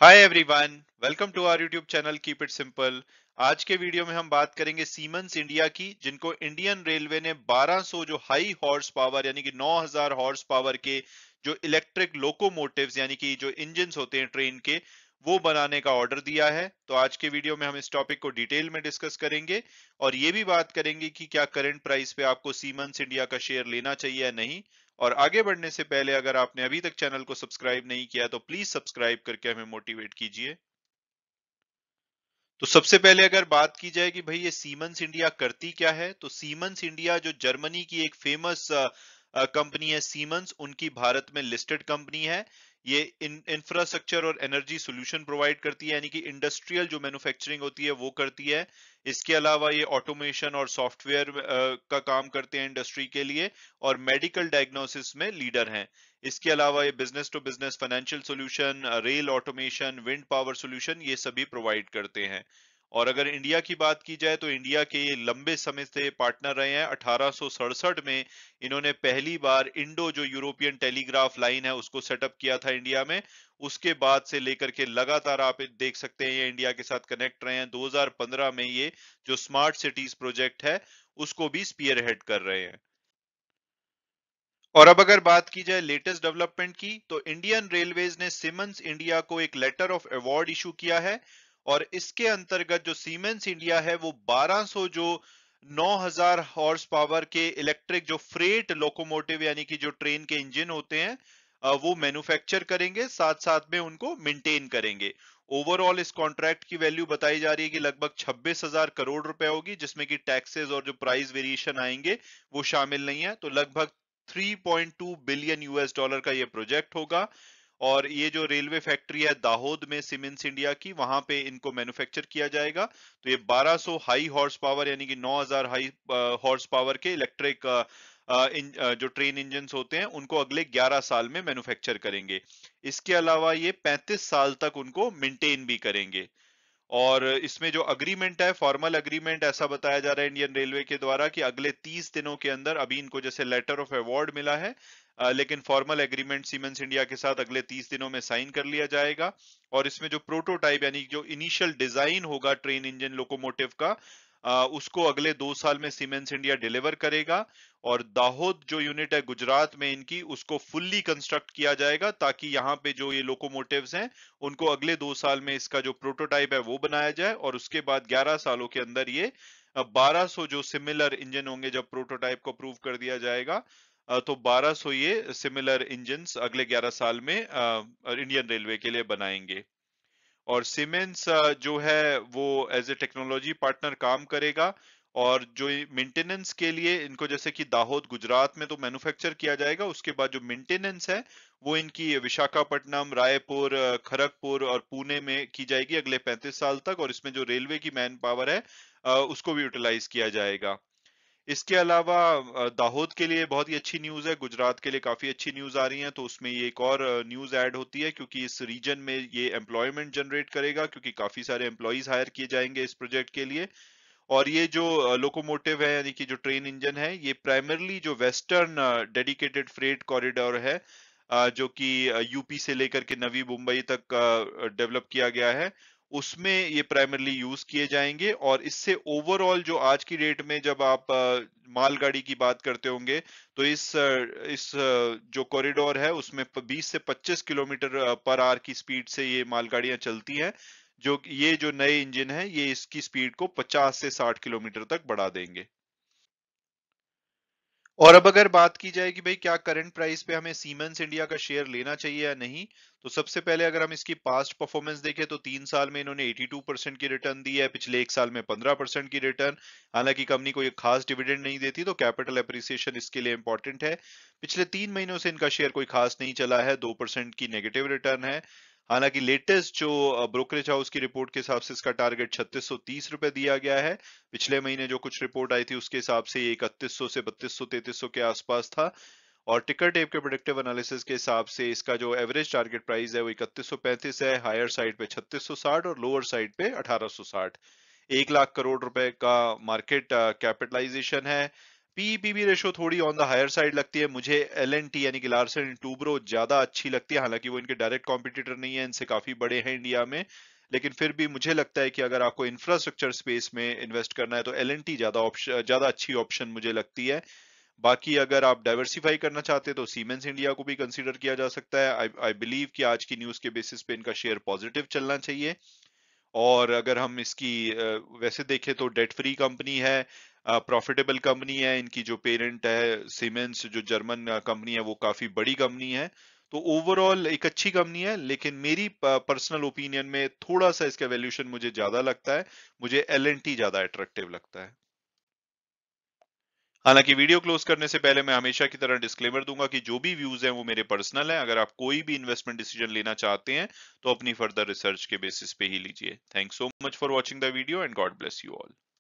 hi everyone welcome to our YouTube channel keep it simple आज के video में हम बात करेंगे सीमेंस इंडिया की जिनको इंडियन रेलवे ने 1200 जो हाई हॉर्स पावर यानी कि 9000 हॉर्स पावर के जो इलेक्ट्रिक लोकोमोटिव्स यानी कि जो इंजन होते हैं ट्रेन के वो बनाने का ऑर्डर दिया है तो आज के वीडियो में हम इस टॉपिक को डिटेल में डिस्कस करेंगे और ये भी बात करेंगे कि क्या करंट प्राइस पे आपको सीमेंस इंडिया का शेयर लेना चाहिए या नहीं और आगे बढ़ने से पहले अगर आपने अभी तक चैनल को सब्सक्राइब नहीं किया तो प्लीज सब्सक्राइब करके हमें मोटिवेट कीजिए तो सबसे पहले अगर बात की जाए कि भाई ये सीमेंस इंडिया करती क्या है तो सीमेंस इंडिया जो जर्मनी की एक फेमस कंपनी है सीमेंस उनकी भारत में लिस्टेड कंपनी है ये इंफ्रास्ट्रक्चर और एनर्जी सॉल्यूशन प्रोवाइड करती है यानी कि इंडस्ट्रियल जो मैन्युफैक्चरिंग होती है वो करती है इसके अलावा ये ऑटोमेशन और सॉफ्टवेयर का काम करते हैं इंडस्ट्री के लिए और मेडिकल डायग्नोसिस में लीडर हैं इसके अलावा ये business to business financial solution rail automation wind power solution ये सभी प्रोवाइड करते हैं और अगर इंडिया की बात की जाए तो इंडिया के ये लंबे समय से पार्टनर रहे हैं अठारह में इन्होंने पहली बार इंडो जो यूरोपियन टेलीग्राफ लाइन है उसको सेटअप किया था इंडिया में उसके बाद से लेकर के लगातार आप देख सकते हैं ये इंडिया के साथ कनेक्ट रहे हैं 2015 में ये जो स्मार्ट सिटीज प्रोजेक्ट है उसको भी स्पीयर हेड कर रहे हैं और अब अगर बात की जाए लेटेस्ट डेवलपमेंट की तो इंडियन रेलवेज ने सिमंस इंडिया को एक लेटर ऑफ अवार्ड इशू किया है और इसके अंतर्गत जो सीमेंस इंडिया है वो 1200 जो 9000 हॉर्स पावर के इलेक्ट्रिक जो फ्रेट लोकोमोटिव यानी कि जो ट्रेन के इंजन होते हैं वो मैन्युफैक्चर करेंगे साथ साथ में उनको मेंटेन करेंगे ओवरऑल इस कॉन्ट्रैक्ट की वैल्यू बताई जा रही है कि लगभग 26,000 करोड़ रुपए होगी जिसमें कि टैक्सेस और जो प्राइस वेरिएशन आएंगे वो शामिल नहीं है तो लगभग 3.2 बिलियन यूएस डॉलर का ये प्रोजेक्ट होगा और ये जो रेलवे फैक्ट्री है दाहोद में सीमेंस इंडिया की वहां पे इनको मैन्युफैक्चर किया जाएगा तो ये 1200 हाई हॉर्स पावर यानी कि 9000 हाई हॉर्स पावर के इलेक्ट्रिक uh, uh, uh, जो ट्रेन इंजन होते हैं उनको अगले 11 साल में मैन्युफैक्चर करेंगे इसके अलावा ये 35 साल तक उनको मेंटेन भी करेंगे और इसमें जो अग्रीमेंट है फॉर्मल अग्रीमेंट ऐसा बताया जा रहा है इंडियन रेलवे के द्वारा कि अगले 30 दिनों के अंदर अभी इनको जैसे लेटर ऑफ अवार्ड मिला है लेकिन फॉर्मल एग्रीमेंट सीमेंस इंडिया के साथ अगले तीस दिनों में साइन कर लिया जाएगा और इसमें जो प्रोटोटाइप यानी जो इनिशियल डिजाइन होगा ट्रेन इंजन लोकोमोटिव का उसको अगले दो साल में सीमेंस इंडिया डिलीवर करेगा और दाहोद जो यूनिट है गुजरात में इनकी उसको फुल्ली कंस्ट्रक्ट किया जाएगा ताकि यहाँ पे जो ये लोकोमोटिव्स हैं उनको अगले दो साल में इसका जो प्रोटोटाइप है वो बनाया जाए और उसके बाद 11 सालों के अंदर ये 1200 जो सिमिलर इंजन होंगे जब प्रोटोटाइप को प्रूव कर दिया जाएगा तो 1200 ये सिमिलर इंजन अगले 11 साल में इंडियन रेलवे के लिए बनाएंगे और सीमेंस जो है वो एज ए टेक्नोलॉजी पार्टनर काम करेगा और जो मेंटेनेंस के लिए इनको जैसे कि दाहोद गुजरात में तो मैन्युफैक्चर किया जाएगा उसके बाद जो मेंटेनेंस है वो इनकी विशाखापट्टनम रायपुर खड़गपुर और पुणे में की जाएगी अगले 35 साल तक और इसमें जो रेलवे की मैन पावर है उसको भी यूटिलाइज किया जाएगा इसके अलावा दाहोद के लिए बहुत ही अच्छी न्यूज है गुजरात के लिए काफी अच्छी न्यूज आ रही है तो उसमें ये एक और न्यूज ऐड होती है क्योंकि इस रीजन में ये एम्प्लॉयमेंट जनरेट करेगा क्योंकि काफी सारे एम्प्लॉयज हायर किए जाएंगे इस प्रोजेक्ट के लिए और ये जो लोकोमोटिव है यानी कि जो ट्रेन इंजन है ये प्राइमरली जो वेस्टर्न डेडिकेटेड फ्रेट कॉरिडोर है जो कि यूपी से लेकर के नवी मुंबई तक डेवलप किया गया है उसमें ये प्राइमरली यूज किए जाएंगे और इससे ओवरऑल जो आज की डेट में जब आप मालगाड़ी की बात करते होंगे तो इस इस जो कॉरिडोर है उसमें 20 से 25 किलोमीटर पर आर की स्पीड से ये मालगाड़ियां चलती हैं जो ये जो नए इंजन है ये इसकी स्पीड को 50 से 60 किलोमीटर तक बढ़ा देंगे और अब अगर बात की जाए कि भाई क्या करंट प्राइस पे हमें सीमेंस इंडिया का शेयर लेना चाहिए या नहीं तो सबसे पहले अगर हम इसकी पास्ट परफॉर्मेंस देखें तो तीन साल में इन्होंने 82 परसेंट की रिटर्न दी है पिछले एक साल में 15 परसेंट की रिटर्न हालांकि कंपनी को ये खास डिविडेंड नहीं देती तो कैपिटल अप्रिसिएशन इसके लिए इंपॉर्टेंट है पिछले तीन महीनों से इनका शेयर कोई खास नहीं चला है दो परसेंट की नेगेटिव रिटर्न है हालांकि लेटेस्ट जो ब्रोकरेज हाउस की रिपोर्ट के हिसाब से इसका टारगेट छत्तीस रुपए दिया गया है पिछले महीने जो कुछ रिपोर्ट आई थी उसके हिसाब से इकतीस से बत्तीस सौ के आसपास था और टिकट टेप के प्रोडक्टिव एनालिसिस के हिसाब से इसका जो एवरेज टारगेट प्राइस है वो इकतीस है हायर साइड पे साठ और लोअर साइड पे साठ एक लाख करोड़ रुपए का मार्केट कैपिटलाइजेशन है पीईपीबी रेशो थोड़ी ऑन द हायर साइड लगती है मुझे एल यानी कि लार्सन टूब्रो ज्यादा अच्छी लगती है हालांकि वो इनके डायरेक्ट कॉम्पिटिटर नहीं है इनसे काफी बड़े हैं इंडिया में लेकिन फिर भी मुझे लगता है कि अगर आपको इंफ्रास्ट्रक्चर स्पेस में इन्वेस्ट करना है तो एल ज्यादा ऑप्शन ज्यादा अच्छी ऑप्शन मुझे लगती है बाकी अगर आप डाइवर्सिफाई करना चाहते हैं तो सीमेंस इंडिया को भी कंसिडर किया जा सकता है आई बिलीव कि आज की न्यूज के बेसिस पे इनका शेयर पॉजिटिव चलना चाहिए और अगर हम इसकी वैसे देखें तो डेट फ्री कंपनी है प्रॉफिटेबल कंपनी है इनकी जो पेरेंट है सीमेंस जो जर्मन कंपनी है वो काफी बड़ी कंपनी है तो ओवरऑल एक अच्छी कंपनी है लेकिन मेरी पर्सनल ओपिनियन में थोड़ा सा इसका वैल्यूशन मुझे ज्यादा लगता है मुझे एल ज्यादा अट्रैक्टिव लगता है हालांकि वीडियो क्लोज करने से पहले मैं हमेशा की तरह डिस्क्लेमर दूंगा कि जो भी व्यूज हैं वो मेरे पर्सनल हैं अगर आप कोई भी इन्वेस्टमेंट डिसीजन लेना चाहते हैं तो अपनी फर्दर रिसर्च के बेसिस पे ही लीजिए thank so much for watching the video and God bless you all